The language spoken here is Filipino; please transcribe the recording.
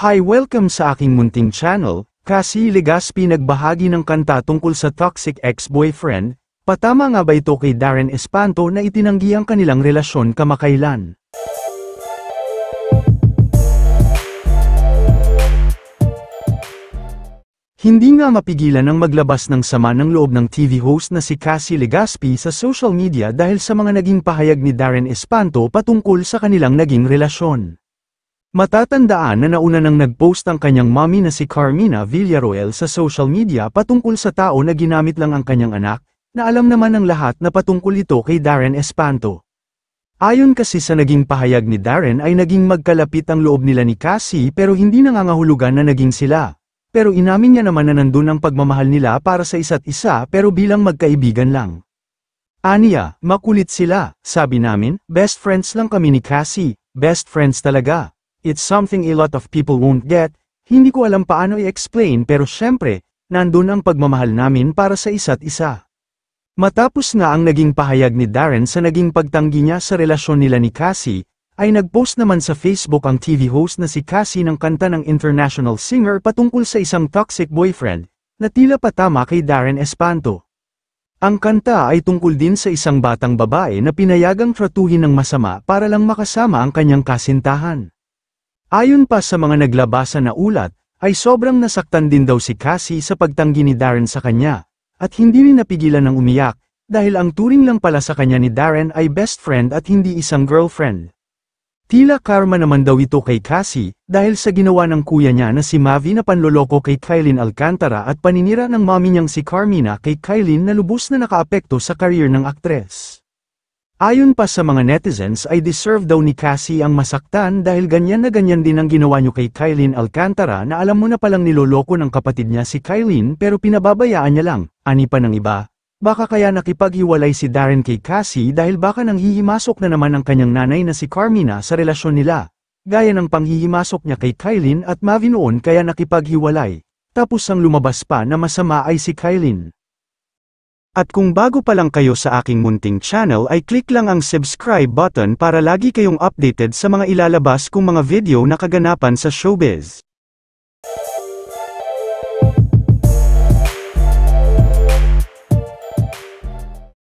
Hi welcome sa aking munting channel, kasi Legaspi nagbahagi ng kanta tungkol sa toxic ex-boyfriend, patama nga ba ito kay Darren Espanto na itinanggi ang kanilang relasyon kamakailan? Hindi nga mapigilan ang maglabas ng sama ng loob ng TV host na si Cassie Legaspi sa social media dahil sa mga naging pahayag ni Darren Espanto patungkol sa kanilang naging relasyon. Matatandaan na nauna nang nagpost ang kanyang mommy na si Carmina Villaroel sa social media patungkol sa tao na ginamit lang ang kanyang anak, na alam naman ng lahat na patungkol ito kay Darren Espanto. Ayon kasi sa naging pahayag ni Darren ay naging magkalapit ang loob nila ni Cassie pero hindi nangangahulugan na naging sila. Pero inamin niya naman na nandun ang pagmamahal nila para sa isa't isa pero bilang magkaibigan lang. Aniya, makulit sila, sabi namin, best friends lang kami ni Cassie, best friends talaga. It's something a lot of people won't get, hindi ko alam paano i-explain pero syempre, nandun ang pagmamahal namin para sa isa't isa. Matapos nga ang naging pahayag ni Darren sa naging pagtanggi niya sa relasyon nila ni Cassie, ay nagpost naman sa Facebook ang TV host na si Cassie ng kanta ng international singer patungkol sa isang toxic boyfriend, na tila patama kay Darren Espanto. Ang kanta ay tungkol din sa isang batang babae na pinayagang tratuhin ng masama para lang makasama ang kanyang kasintahan. Ayon pa sa mga naglabasa na ulat, ay sobrang nasaktan din daw si Cassie sa pagtanggi ni Darren sa kanya, at hindi rin napigilan ng umiyak, dahil ang turing lang pala sa kanya ni Darren ay best friend at hindi isang girlfriend. Tila karma naman daw ito kay Cassie, dahil sa ginawa ng kuya niya na si Mavi na panloloko kay Kylin Alcantara at paninira ng mami niyang si Carmina kay Kylin na lubos na nakaapekto sa karir ng aktres. Ayon pa sa mga netizens ay deserve daw ni Cassie ang masaktan dahil ganyan na ganyan din ang ginawa niyo kay Kylie Alcantara na alam mo na palang niloloko ng kapatid niya si Kylie pero pinababayaan niya lang, ani pa ng iba. Baka kaya nakipaghiwalay si Darren kay Cassie dahil baka nang hihimasok na naman ang kanyang nanay na si Carmina sa relasyon nila. Gaya ng panghihimasok niya kay Kylie at Mavin noon kaya nakipaghiwalay. Tapos ang lumabas pa na masama ay si Kylie. At kung bago pa lang kayo sa aking munting channel ay click lang ang subscribe button para lagi kayong updated sa mga ilalabas kong mga video na kaganapan sa showbiz.